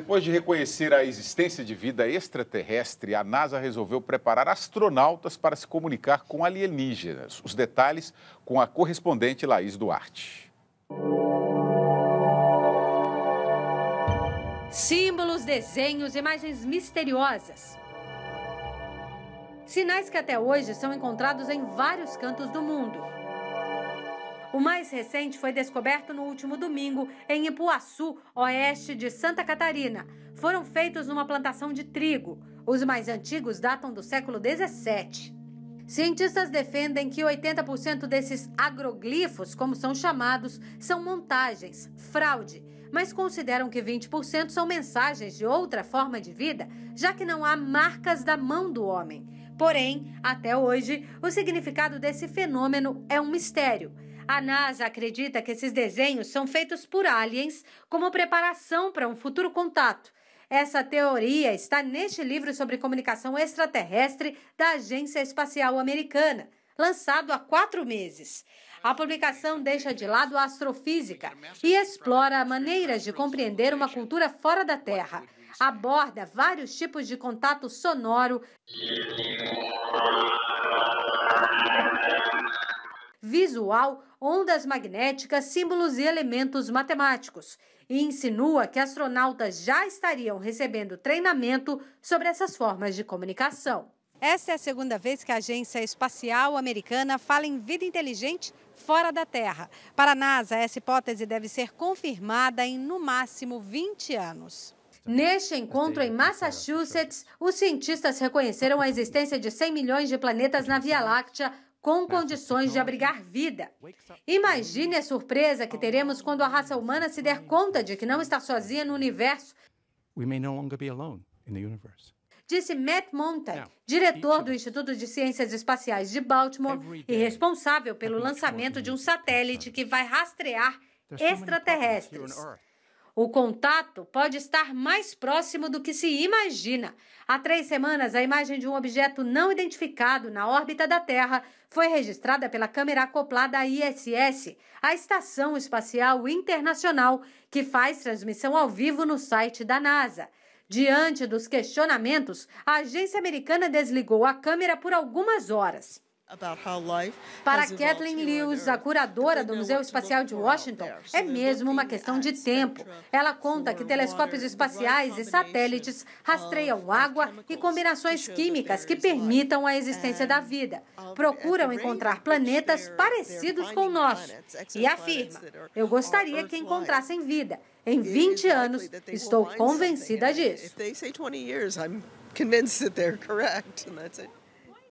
Depois de reconhecer a existência de vida extraterrestre, a NASA resolveu preparar astronautas para se comunicar com alienígenas. Os detalhes com a correspondente Laís Duarte. Símbolos, desenhos, imagens misteriosas. Sinais que até hoje são encontrados em vários cantos do mundo. O mais recente foi descoberto no último domingo em Ipuaçu, oeste de Santa Catarina. Foram feitos numa plantação de trigo. Os mais antigos datam do século 17. Cientistas defendem que 80% desses agroglifos, como são chamados, são montagens, fraude, mas consideram que 20% são mensagens de outra forma de vida, já que não há marcas da mão do homem. Porém, até hoje, o significado desse fenômeno é um mistério. A NASA acredita que esses desenhos são feitos por aliens como preparação para um futuro contato. Essa teoria está neste livro sobre comunicação extraterrestre da Agência Espacial Americana lançado há quatro meses. A publicação deixa de lado a astrofísica e explora maneiras de compreender uma cultura fora da Terra. Aborda vários tipos de contato sonoro visual, ondas magnéticas, símbolos e elementos matemáticos, e insinua que astronautas já estariam recebendo treinamento sobre essas formas de comunicação. Essa é a segunda vez que a Agência Espacial Americana fala em vida inteligente fora da Terra. Para a NASA, essa hipótese deve ser confirmada em no máximo 20 anos. Neste encontro em Massachusetts, os cientistas reconheceram a existência de 100 milhões de planetas na Via Láctea, com condições de abrigar vida. Imagine a surpresa que teremos quando a raça humana se der conta de que não está sozinha no universo. Disse Matt Montag, diretor do Instituto de Ciências Espaciais de Baltimore e responsável pelo lançamento de um satélite que vai rastrear extraterrestres. O contato pode estar mais próximo do que se imagina. Há três semanas, a imagem de um objeto não identificado na órbita da Terra foi registrada pela câmera acoplada à ISS, a Estação Espacial Internacional, que faz transmissão ao vivo no site da NASA. Diante dos questionamentos, a agência americana desligou a câmera por algumas horas. Para Kathleen Lewis, a curadora do Museu Espacial de Washington, é mesmo uma questão de tempo. Ela conta que telescópios espaciais e satélites rastreiam água e combinações químicas que permitam a existência da vida. Procuram encontrar planetas parecidos com o nosso. E afirma: Eu gostaria que encontrassem vida. Em 20 anos, estou convencida disso.